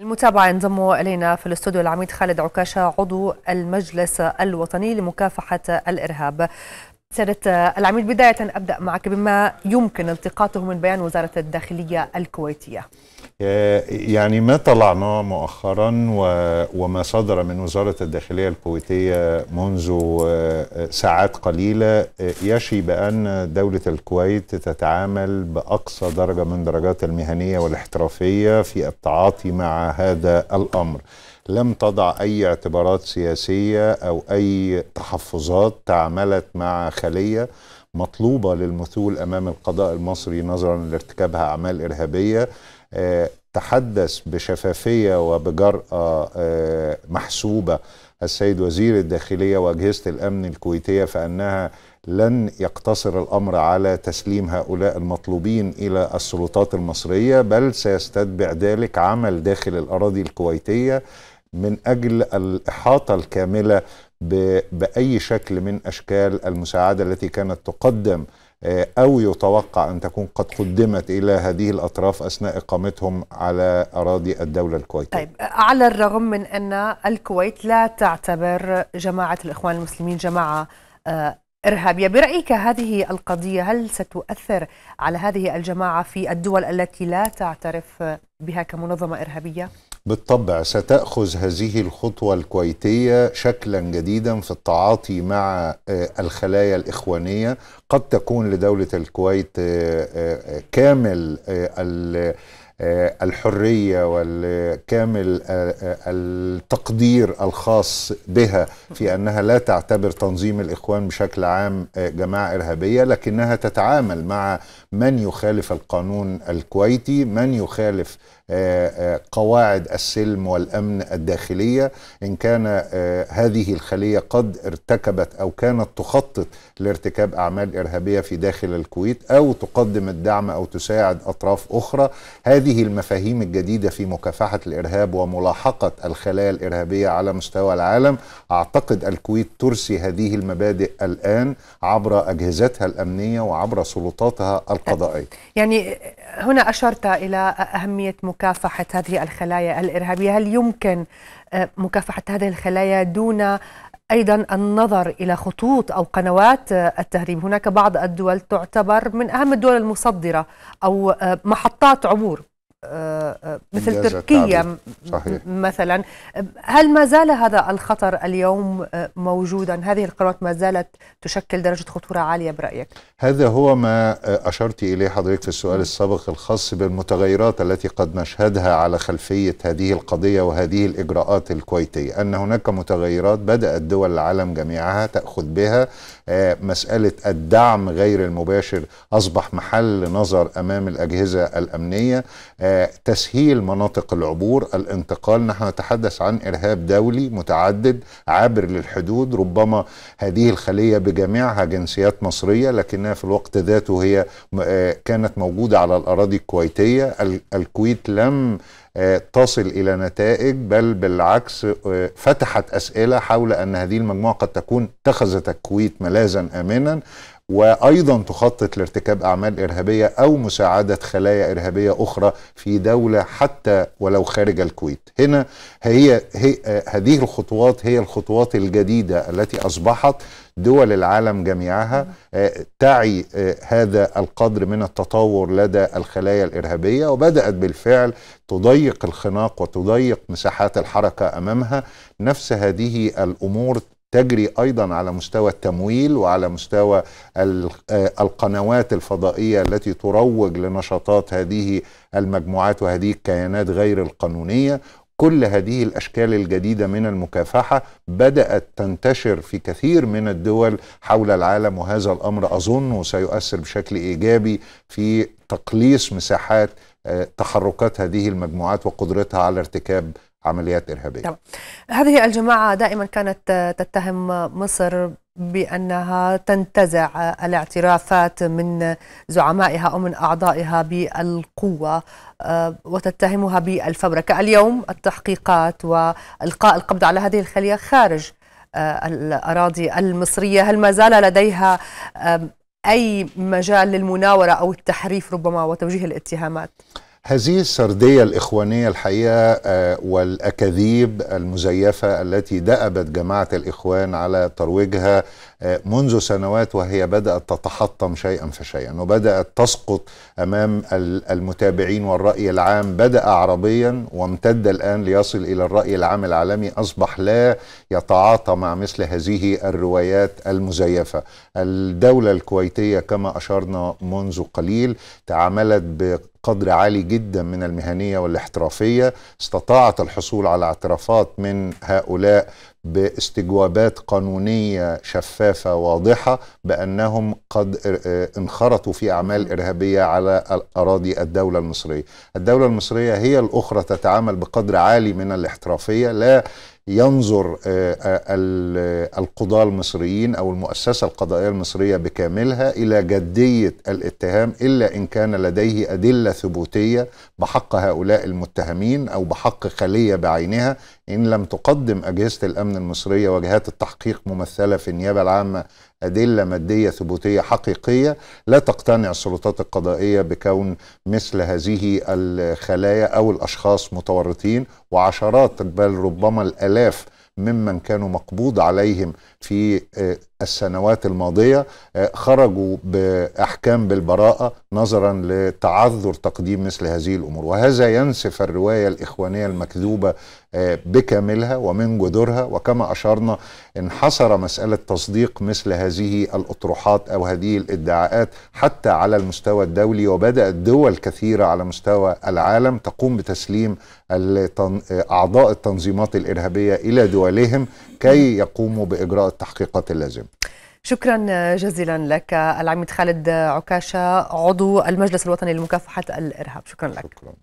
المتابعة ينضم إلينا في الاستوديو العميد خالد عكاشة عضو المجلس الوطني لمكافحة الإرهاب سيدة العميد بداية أبدأ معك بما يمكن التقاطه من بيان وزارة الداخلية الكويتية آه، يعني ما طلعناه مؤخرا وما صدر من وزارة الداخلية الكويتية منذ آه، آه، ساعات قليلة يشي بأن دولة الكويت تتعامل بأقصى درجة من درجات المهنية والاحترافية في التعاطي مع هذا الأمر لم تضع أي اعتبارات سياسية أو أي تحفظات تعاملت مع خلية مطلوبة للمثول أمام القضاء المصري نظرا لارتكابها أعمال إرهابية آه، تحدث بشفافية وبجرأة آه، محسوبة السيد وزير الداخلية وأجهزة الأمن الكويتية فأنها لن يقتصر الأمر على تسليم هؤلاء المطلوبين إلى السلطات المصرية بل سيستتبع ذلك عمل داخل الأراضي الكويتية من أجل الإحاطة الكاملة باي شكل من اشكال المساعده التي كانت تقدم آه، او يتوقع ان تكون قد قدمت الى هذه الاطراف اثناء اقامتهم على اراضي الدوله الكويتيه. طيب على الرغم من ان الكويت لا تعتبر جماعه الاخوان المسلمين جماعه آه، ارهابيه، برايك هذه القضيه هل ستؤثر على هذه الجماعه في الدول التي لا تعترف بها كمنظمه ارهابيه؟ بالطبع ستأخذ هذه الخطوة الكويتية شكلا جديدا في التعاطي مع آه، الخلايا الإخوانية قد تكون لدولة الكويت آه، آه، كامل الحرية والكامل التقدير الخاص بها في أنها لا تعتبر تنظيم الإخوان بشكل عام جماعة إرهابية لكنها تتعامل مع من يخالف القانون الكويتي من يخالف آه، آه، قواعد السلم والامن الداخليه ان كان آه، هذه الخليه قد ارتكبت او كانت تخطط لارتكاب اعمال ارهابيه في داخل الكويت او تقدم الدعم او تساعد اطراف اخرى هذه المفاهيم الجديده في مكافحه الارهاب وملاحقه الخلايا الارهابيه على مستوى العالم اعتقد الكويت ترسي هذه المبادئ الان عبر اجهزتها الامنيه وعبر سلطاتها القضائيه يعني هنا اشرت الى اهميه مكافحة هذه الخلايا الإرهابية هل يمكن آه، مكافحة هذه الخلايا دون ايضا النظر الى خطوط او قنوات آه، التهريب هناك بعض الدول تعتبر من اهم الدول المصدره او آه، محطات عبور مثل تركيا صحيح. مثلا هل ما زال هذا الخطر اليوم آه، موجودا هذه القرارات ما زالت تشكل درجة خطورة عالية برأيك هذا هو ما آه، أشرت إليه حضرتك في السؤال السابق الخاص بالمتغيرات التي قد نشهدها على خلفية هذه القضية وهذه الإجراءات الكويتية أن هناك متغيرات بدأت دول العالم جميعها تأخذ بها آه، مسألة الدعم غير المباشر أصبح محل نظر أمام الأجهزة الأمنية تسهيل مناطق العبور الانتقال نحن نتحدث عن إرهاب دولي متعدد عابر للحدود ربما هذه الخلية بجميعها جنسيات مصرية لكنها في الوقت ذاته هي آه، كانت موجودة على الأراضي الكويتية الكويت لم آه، تصل الى نتائج بل بالعكس آه، فتحت اسئله حول ان هذه المجموعه قد تكون اتخذت الكويت ملاذا امنا وايضا تخطط لارتكاب اعمال ارهابيه او مساعده خلايا ارهابيه اخرى في دوله حتى ولو خارج الكويت. هنا هي, هي هذه الخطوات هي الخطوات الجديده التي اصبحت دول العالم جميعها آه، تعي آه، هذا القدر من التطور لدى الخلايا الارهابيه وبدات بالفعل تضيق الخناق وتضيق مساحات الحركه امامها نفس هذه الامور تجري ايضا على مستوى التمويل وعلى مستوى آه، القنوات الفضائيه التي تروج لنشاطات هذه المجموعات وهذه الكيانات غير القانونيه كل هذه الاشكال الجديده من المكافحه بدات تنتشر في كثير من الدول حول العالم وهذا الامر اظن سيؤثر بشكل ايجابي في تقليص مساحات آه، تحركات هذه المجموعات وقدرتها على ارتكاب عمليات إرهابية طبعا. هذه الجماعة دائما كانت تتهم مصر بأنها تنتزع الاعترافات من زعمائها أو من أعضائها بالقوة آه، وتتهمها بالفبركة اليوم التحقيقات وإلقاء القبض على هذه الخلية خارج آه، الأراضي المصرية هل ما زال لديها أي مجال للمناورة أو التحريف ربما وتوجيه الاتهامات؟ هذه السردية الإخوانية الحقيقة آه، والأكاذيب المزيفة التي دأبت جماعة الإخوان على ترويجها آه، منذ سنوات وهي بدأت تتحطم شيئا فشيئا وبدأت تسقط أمام المتابعين والرأي العام بدأ عربيا وامتد الآن ليصل إلى الرأي العام العالمي أصبح لا يتعاطى مع مثل هذه الروايات المزيفة الدولة الكويتية كما أشرنا منذ قليل تعاملت قدر عالي جدا من المهنيه والاحترافيه استطاعت الحصول على اعترافات من هؤلاء باستجوابات قانونيه شفافه واضحه بانهم قد آه، انخرطوا في اعمال ارهابيه على اراضي الدوله المصريه. الدوله المصريه هي الاخرى تتعامل بقدر عالي من الاحترافيه لا ينظر آه، آه، القضاة المصريين أو المؤسسة القضائية المصرية بكاملها إلى جدية الاتهام إلا إن كان لديه أدلة ثبوتية بحق هؤلاء المتهمين أو بحق خلية بعينها إن لم تقدم أجهزة الأمن المصرية وجهات التحقيق ممثلة في النيابة العامة أدلة مادية ثبوتية حقيقية لا تقتنع السلطات القضائية بكون مثل هذه الخلايا أو الأشخاص متورطين وعشرات بل ربما الألاف ممن كانوا مقبوض عليهم في آه، السنوات الماضية آه، خرجوا بأحكام بالبراءة نظرا لتعذر تقديم مثل هذه الأمور وهذا ينسف الرواية الإخوانية المكذوبة آه، بكاملها ومن جذورها وكما أشرنا انحصر مسألة تصديق مثل هذه الأطروحات أو هذه الادعاءات حتى على المستوى الدولي وبدأت دول كثيرة على مستوى العالم تقوم بتسليم أعضاء التنظيمات الإرهابية إلى دولهم كي يقوموا بإجراء التحقيقات اللازمة شكرا آه، جزيلا لك آه، العميد خالد آه، عكاشة عضو المجلس الوطني لمكافحة الإرهاب شكرا لك شكرا.